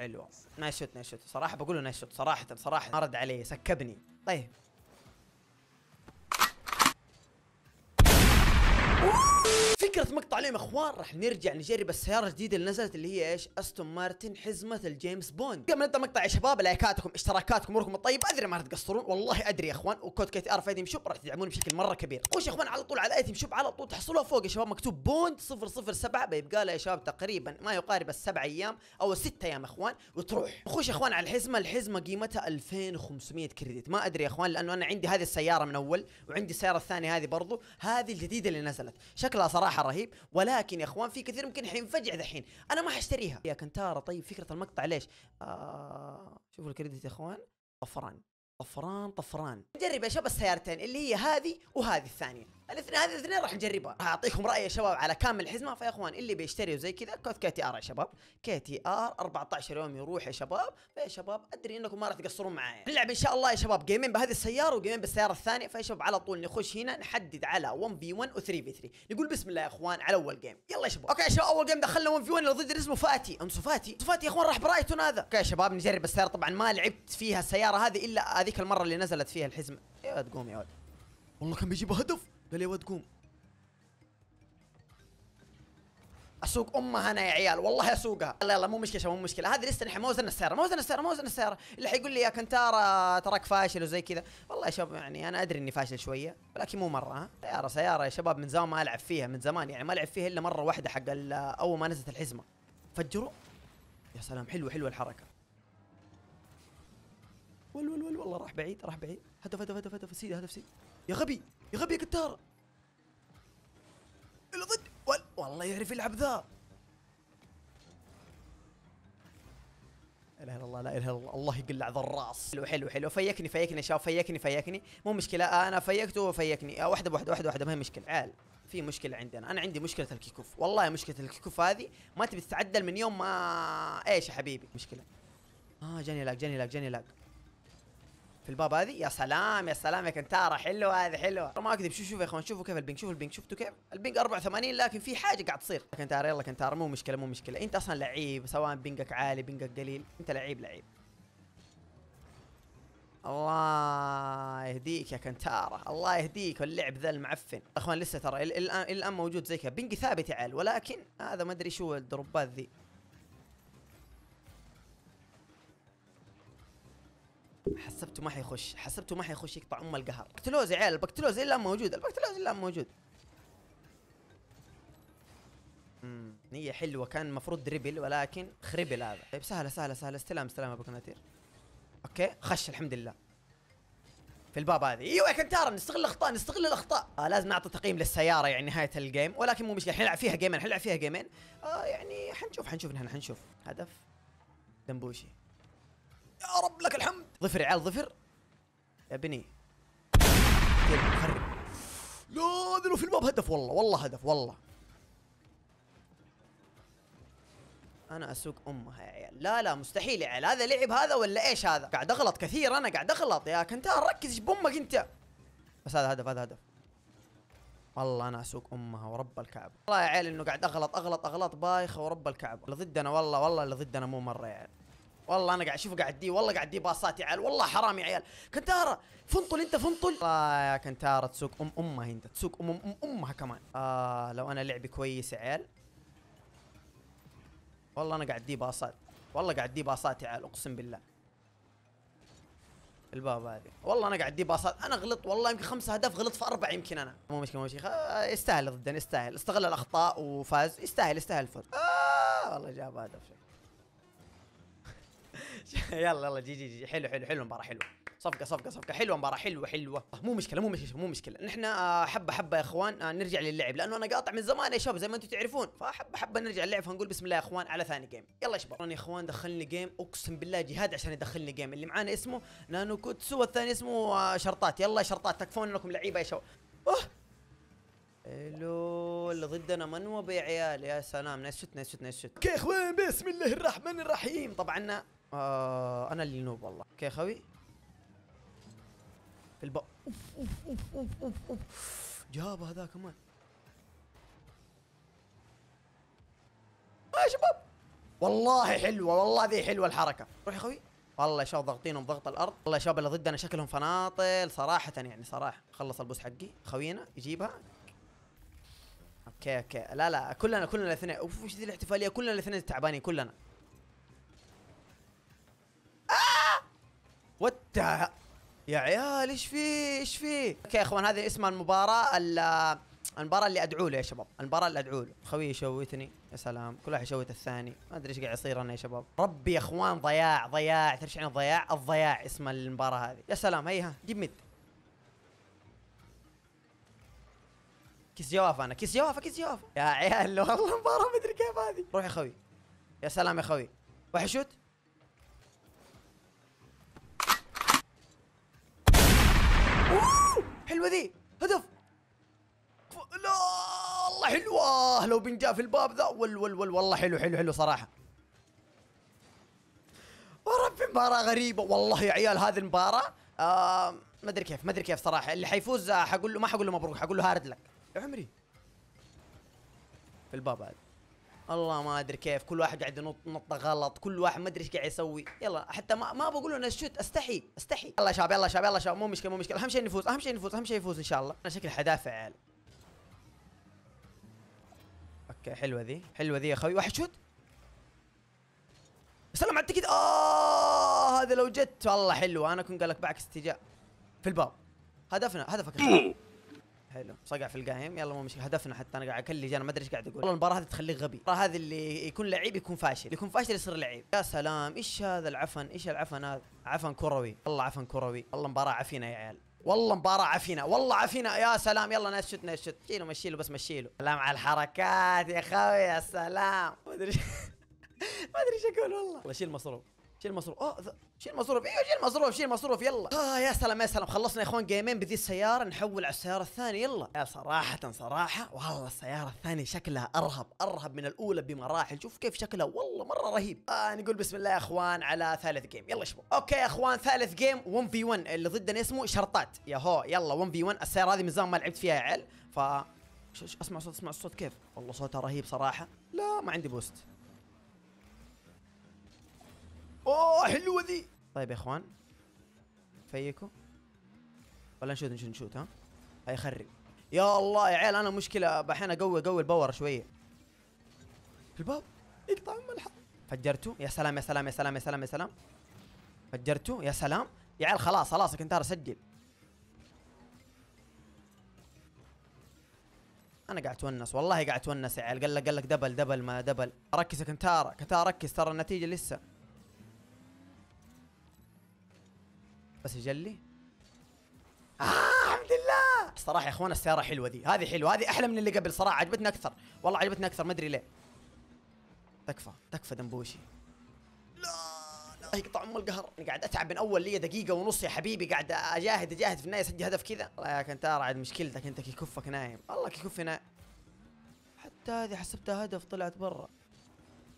حلوه نايس شوت نايس شوت صراحه بقول له نايس شوت صراحه صراحه ما رد علي سكبني طيب فكرة مقطع اليوم اخوان راح نرجع نجرب السيارة الجديدة اللي نزلت اللي هي ايش؟ استون مارتن حزمة الجيمس بوند قبل نبدا المقطع يا شباب لايكاتكم اشتراكاتكم اموركم الطيبة ادري ما راح تقصرون والله ادري يا اخوان وكود كي تي ار في ايتم شوب راح تدعموني بشكل مرة كبير وش يا اخوان على طول على ايتم شوب على طول تحصلوها فوق يا شباب مكتوب بوند 007 بيبقى لها يا شباب تقريبا ما يقارب السبع ايام او الست ايام اخوان وتروح خوش يا اخوان على الحزمة الحزمة قيمتها 2500 كريدت ما ادري يا اخوان لانه انا عندي هذه السيارة من اول وعندي السيارة الثانية هذه برضو هذه الجديدة اللي نزلت شكلها صراحة صراحه رهيب ولكن يا اخوان في كثير ممكن حينفجع ذحين انا ما حاشتريها يا كنتارا طيب فكره المقطع ليش آه شوفوا الكريدت يا اخوان طفران طفران طفران نجرب يا شباب السيارتين اللي هي هذه وهذه الثانيه الاثنين هذه الاثنين راح نجربها راح اعطيكم رايي يا شباب على كامل الحزمه فيا اخوان اللي بيشتري وزي كذا كود كي تي ار يا شباب كي تي ار 14 يوم يروح يا شباب فيا شباب ادري انكم ما راح تقصرون معايا نلعب ان شاء الله يا شباب جيمين بهذه السياره وجيمين بالسياره الثانيه فيا شباب على طول نخش هنا نحدد على 1 في 1 و 3 في 3 نقول بسم الله يا اخوان على اول جيم يلا يا شباب اوكي يا شباب اول جيم دخلنا 1 في 1 اللي ضد اسمه فاتي انسو فاتي فاتي يا اخوان راح برايتون هذا اوكي يا شباب نجرب السياره طبعا ما لعبت فيها السياره هذه الا هذه هذيك المره اللي نزلت فيها الحزمه يا ولد قوم يا ولد والله كان بيجيب هدف قال يا ولد قوم اسوق امها انا يا عيال والله اسوقها يلا يلا مو مشكله مو مشكله هذه لسه نحن ما وزن السياره ما وزن السياره ما وزن السياره اللي حيقول لي يا كنتارا تراك فاشل وزي كذا والله يا شباب يعني انا ادري اني فاشل شويه ولكن مو مره ها سياره سياره يا شباب من زمان ما العب فيها من زمان يعني ما العب فيها الا مره واحده حق اول ما نزلت الحزمه فجروا يا سلام حلوه حلوه الحركه ول ول ول والله راح بعيد راح بعيد هدف هدف هدف هدف سيدي هدف سيدي يا غبي يا غبي يا كتار الا ضد وال... والله يعرف يلعب ذا لا اله الا الله لا اله الا الله الله يقلع ذا الراس حلو حلو حلو فيكني فيكني شاف فيكني فيكني مو مشكله آه، انا فيكته وهو فيكني آه، واحده بواحده واحده واحده ما هي مشكله عال في مشكله عندنا انا عندي مشكله الكيكوف والله مشكله الكيكوف هذه ما تبي تتعدل من يوم ما ايش يا حبيبي مشكله اه جاني لاج جاني لاج جاني لاج الباب هذه يا سلام يا سلام يا كنتارة حلوة هذه حلوة ما اكذب شوف شوف يا اخوان شوفوا كيف البينج شوفوا البينج شفتوا كيف البينج 84 لكن في حاجة قاعد تصير كنتارة يلا كنتارة مو مشكلة مو مشكلة انت اصلا لعيب سواء بينجك عالي بينجك قليل انت لعيب لعيب الله يهديك يا كنتارة الله يهديك واللعب ذا المعفن اخوان لسه ترى الان موجود زي كذا بينج ثابت يا عيال ولكن هذا ما ادري شو الدروبات ذي حسبته ما حيخش حسبته ما حيخش يقطع ام القهر بكتلوز يا عيال البكتلوز الا موجود البكتلوز الا موجود امم نية حلوة كان المفروض دريبل ولكن خربل هذا طيب سهلة سهلة سهلة استلام استلام ابو كناتير اوكي خش الحمد لله في الباب هذه ايوه يا كنتارا نستغل الاخطاء نستغل الاخطاء آه لازم نعطي تقييم للسياره يعني نهايه الجيم ولكن مو مشكله حنلعب فيها جيمين حنلعب فيها جيمين آه يعني حنشوف حنشوف نحن حنشوف هدف دمبوشي يا رب لك الحمد ظفر يا عيال ظفر يا بني خرب لا ذلو في الباب هدف والله والله هدف والله انا اسوق امها يا عيال لا لا مستحيل يا عيال هذا لعب هذا ولا ايش هذا قاعد اغلط كثير انا قاعد اغلط يا كنتار ركز ايش بامك انت بس هذا هدف هذا هدف والله انا اسوق امها ورب الكعبه والله يا عيال انه قاعد اغلط اغلط اغلط بايخه ورب الكعبه اللي ضدنا والله والله اللي ضدنا مو مره يا عيال والله انا قاعد اشوفه قاعد دي والله قاعد دي باصات يا عيال والله حرام يا عيال كنتاره فنطل انت فنطل الله يا كنتاره تسوق ام امها انت تسوق ام ام امها كمان آه لو انا لعبي كويس يا عيال والله انا قاعد دي باصات والله قاعد دي باصات يا عيال اقسم بالله الباب هذه والله انا قاعد دي باصات انا غلط والله يمكن خمسة اهداف غلط في اربعه يمكن انا مو مشكله مو مشكله آه يستاهل ضدنا يستاهل استغل الاخطاء وفاز يستاهل يستاهل الفوز آه والله جاب هدف شكل. يلا يلا جي جي جي حلو حلو حلو المباراه حلوه صفقه صفقه صفقه حلوه مباراه حلوه حلوه مو مشكله مو مشكله مو مشكله نحن آه، حبه حبه يا اخوان آه، نرجع للعب لانه انا قاطع من زمان يا شباب زي ما انتم تعرفون فحبه حبه نرجع للعب فنقول بسم الله يا اخوان على ثاني جيم يلا يا شباب يا اخوان دخلني جيم اقسم بالله جهاد عشان يدخلني جيم اللي معانا اسمه نانو كوتسو والثاني اسمه آه، شرطات يلا شرطات تكفون انكم لعيبه يا شباب الو اللي ضدنا منوب يا عيال يا سلام نسيت نسيت نسيت شوت اوكي اخوان بسم الله الرحمن الرحيم طبعا آه انا اللي نوب والله اوكي خوي في الب اوف اوف اوف اوف اوف, أوف. جابها ذا كمان يا آه، شباب والله حلوه والله ذي حلوه الحركه روح يا خوي والله شباب ضاغطينهم ضغط الارض والله شباب اللي ضدنا شكلهم فناطل صراحه يعني صراحه خلص البوس حقي خوينا يجيبها اوكي اوكي لا لا كلنا كلنا الاثنين اوف وش ذي الاحتفاليه كلنا الاثنين تعبانين كلنا وات يا عيال ايش فيه ايش فيه اوكي يا اخوان هذه اسمها المباراه المباراه اللي ادعو له يا شباب المباراه اللي ادعو له خوي يشوتني يا سلام كل واحد يشوت الثاني ما ادري ايش قاعد يصير انا يا شباب ربي يا اخوان ضياع ضياع تدري عن الضياع الضياع اسم المباراه هذه يا سلام هيها جيب ميد كيس جوافه انا كيس جوافه كيس جوافه يا عيال والله المباراه ما ادري كيف هذه روح يا خوي يا سلام يا خوي وحشوت حلوه ذي هدف لا والله حلوه لو بنجا في الباب ذا وال وال وال والله حلو حلو حلو صراحه وربي مباراه غريبه والله يا عيال هذه المباراه آه ما ادري كيف ما ادري كيف صراحه اللي حيفوز حقول له ما حقول له مبروك حقول له هارد لك يا عمري في الباب هذا الله ما ادري كيف كل واحد قاعد ينط نطه غلط كل واحد ما ادري ايش قاعد يسوي يلا حتى ما ما بقول انه شوت استحي استحي يلا شباب يلا شباب يلا شباب مو مشكله مو مشكله اهم شيء نفوز اهم شيء نفوز اهم شيء يفوز ان شاء الله انا شكلي حدافع عيال اوكي حلوه ذي حلوه ذي يا اخوي واحد شوت سلام على التكت اه هذا لو جت والله حلوه انا كنت قال لك بعكس اتجاه في الباب هدفنا هدفك حلو صقع في القايم يلا مو مشكله هدفنا حتى انا قاعد اكلي انا ما ادري ايش قاعد اقول والله المباراه هذه تخليك غبي هذه اللي يكون لعيب يكون فاشل يكون فاشل يصير لعيب يا سلام ايش هذا العفن ايش العفن هذا عفن كروي والله عفن كروي والله مباراه عفينه يا عيال والله مباراة عفينا والله عفينا يا سلام يلا نايس شت ناس شيله مشيله بس مشيله سلام على الحركات يا خوي يا سلام ما ادري ما ادري ايش اقول والله والله شيل مصروف شيل مصروف اه شيل مصروف ايوه شيل مصروف شيل مصروف يلا اه يا سلام يا سلام خلصنا يا اخوان جيمين بذي السياره نحول على السياره الثانيه يلا يا صراحه صراحه والله السياره الثانيه شكلها ارهب ارهب من الاولى بمراحل شوف كيف شكلها والله مره رهيب آه نقول بسم الله يا اخوان على ثالث جيم يلا شباب اوكي يا اخوان ثالث جيم 1 في 1 اللي ضدنا اسمه شرطات يا هو يلا 1 في 1 السياره هذه من زمان ما لعبت فيها يا عيل ف اسمع صوت اسمع الصوت كيف والله صوتها رهيب صراحه لا ما عندي بوست اوه حلوه ذي طيب يا اخوان فيكو ولا نشوت نشوت نشوت ها هاي خري يا الله يا عيال انا مشكله بحين اقوي اقوي الباور شويه الباب يقطع إيه ام الحظ فجرته يا سلام يا سلام يا سلام يا سلام يا سلام فجرته يا سلام يا عيال خلاص خلاص كنتار سجل انا قاعد اتونس والله قاعد اتونس يا عيال قال لك قال لك دبل دبل ما دبل ركز يا كنتارا كنتارا ركز ترى النتيجه لسه بس يجلي آه الحمد لله صراحه يا اخوان السياره حلوه دي هذه حلوه هذه احلى من اللي قبل صراحه عجبتنا اكثر والله عجبتنا اكثر ما ادري ليه تكفى تكفى دنبوشي لا لا يقطع ام القهر انا قاعد اتعب من اول لي دقيقه ونص يا حبيبي قاعد اجاهد اجاهد في النهايه اسجل هدف كذا والله يا كنتار عاد مشكلتك انت كيكفك نايم والله كيكفي نايم حتى هذه حسبتها هدف طلعت برا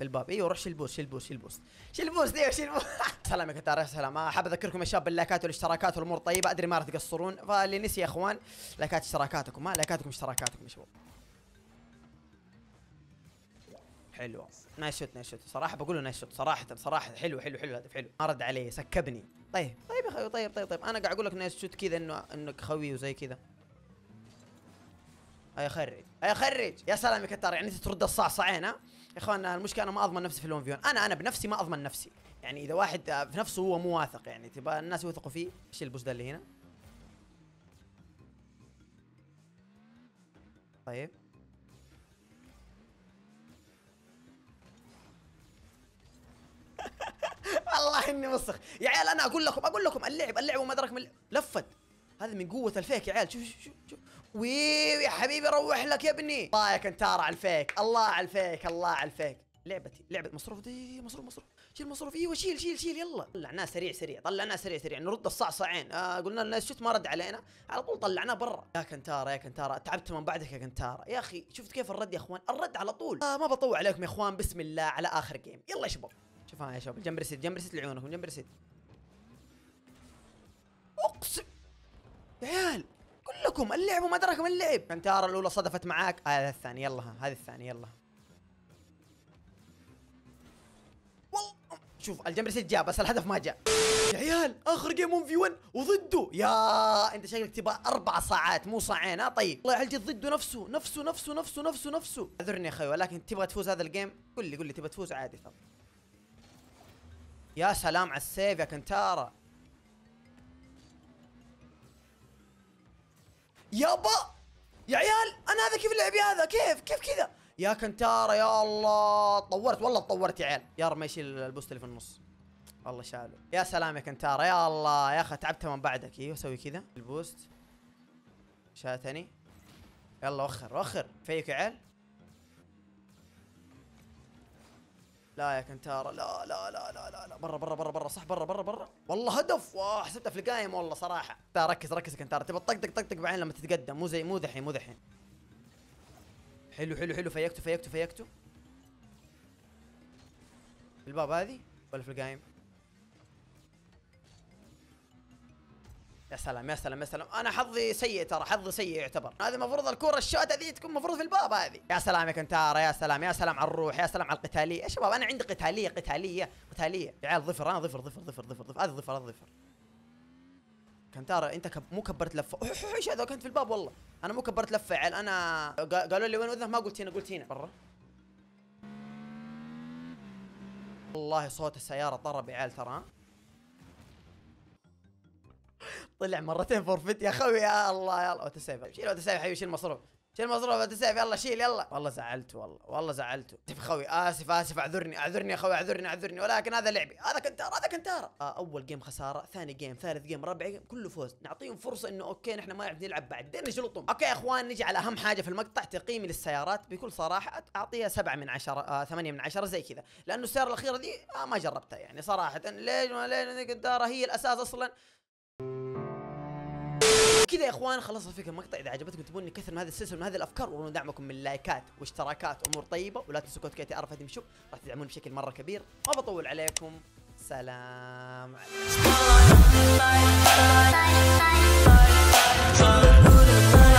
في الباب ايوه روح شيل بوست شيل بوست شيل بوست شيل بوست ايوه شيل بوست سلام يا كتار سلام آه، احب اذكركم يا شباب باللايكات والاشتراكات والامور طيبه ادري ما راح تقصرون فاللي نسي يا اخوان لايكات اشتراكاتكم ها لايكاتكم اشتراكاتكم يا شباب حلوه نايس شوت نايس شوت صراحه بقول له نايس شوت صراحه صراحه حلو حلو حلو هدف حلو ما رد علي سكبني طيب طيب يا خوي طيب طيب طيب انا قاعد اقول لك نايس شوت كذا انه انك خوي وزي كذا اي خرج اي خرج يا سلام يا كتار يعني انت ترد الصعصعين ها يا اخوان المشكله انا ما اضمن نفسي في فيون انا انا بنفسي ما اضمن نفسي يعني اذا واحد آه، في نفسه هو مو واثق يعني تبغى الناس يوثقوا فيه ايش البوز ده اللي هنا طيب والله اني مسخ يا عيال انا اقول لكم اقول لكم اللعب اللعب وما ادراك من لفت هذا من قوه الفيك يا عيال شوف شوف شوف وي يا حبيبي روح لك يا ابني طايك انتار على الفيك الله على الفيك الله على الفيك لعبتي لعبة مصروف دي مصروف مصروف شيل مصروف ايوه شيل شيل شيل يلا طلعناه سريع سريع طلعناه سريع سريع نرد الصعصعين آه قلنا لنا شفت ما رد علينا على طول طلعناه برا يا كنتارا يا كنتارا تعبت من بعدك يا كنتارا يا اخي شفت كيف الرد يا اخوان الرد على طول آه ما بطوع عليكم يا اخوان بسم الله على اخر جيم يلا يا شباب شوف ها يا شباب جنب رسيد جنب رسيد لعيونكم جنب رسيد اقسم يا عيال دراكم اللعب وما دراكم اللعب كنتارا الاولى صدفت معاك هذا آه الثاني يلا هذا الثاني يلا شوف الجمبري سيت جاء بس الهدف ما جاء يا عيال اخر جيم 1 في 1 وضده يا انت شكلك تبغى اربع ساعات مو ساعين ها طيب الله يعالجك ضده نفسه نفسه نفسه نفسه نفسه نفسه اعذرني يا اخوي ولكن تبغى تفوز هذا الجيم قل لي قل لي تبغى تفوز عادي تفضل يا سلام على السيف يا كنتارا يابا يا عيال انا هذا كيف لعبي هذا كيف كيف كذا يا كنتارا يا الله طورت والله تطورت يا عيال يا رب ما يشيل البوست اللي في النص الله شاله يا سلام يا كنتارا يا الله يا اخي تعبت من بعدك ايوه سوي كذا البوست شاتني يلا وخر وخر فيك يا عيال لا يا كنتارا لا لا لا لا لا لا برا برا برا برا صح برا برا برا والله هدف واه حسبتها في القايم والله صراحه لا ركز ركز يا كنتارا تبى تطقطق طقطق بعدين لما تتقدم مو زي مو دحين مو دحين حلو حلو حلو فيكتو فيكتو في الباب هذه ولا في القايم يا سلام يا سلام يا سلام انا حظي سيء ترى حظي سيء يعتبر هذه المفروض الكره الشوت هذه تكون المفروض في الباب هذه يا سلام يا كنتارا يا سلام يا سلام على الروح يا سلام على القتاليه يا شباب انا عندي قتاليه قتاليه قتاليه يا عيال ظفر انا ظفر ظفر ظفر ظفر ظفر هذا ظفر هذا ظفر كنتارا انت كب... مو كبرت لفه ايش هذا كنت في الباب والله انا مو كبرت لفه يا عيال انا قالوا لي وين اذنك ما قلت هنا قلت هنا برا والله صوت السياره طرب يا عيال ترى طلع مرتين فورفيت يا خوي يا الله يلا سيف شيل اوتو سيف حبيبي شيل المصروف شيل المصروف اوتو سيف يلا شيل يلا والله زعلته والله والله زعلته اسف خوي اسف اسف اعذرني اعذرني يا خوي اعذرني اعذرني ولكن هذا لعبي هذا كنتارا هذا كنتارا آه اول جيم خساره ثاني جيم ثالث جيم رابع جيم كله فوز نعطيهم فرصه انه اوكي نحن ما نعرف نلعب بعدين نجلطهم اوكي يا اخوان نجي على اهم حاجه في المقطع تقييمي للسيارات بكل صراحه اعطيها 7 من 10 آه 8 من 10 زي كذا لانه السياره الاخيره دي آه ما جربتها يعني صراحه ليش ما ليش كنتارا هي الاساس اصلا كذا يا اخوان خلصنا فيكم المقطع اذا عجبتكم تبون نكثر من هذه السلسله من هذه الافكار ومن دعمكم من لايكات واشتراكات امور طيبه ولا تنسوا كود كيتي ار شوب راح تدعمون بشكل مره كبير ما بطول عليكم سلام عليكم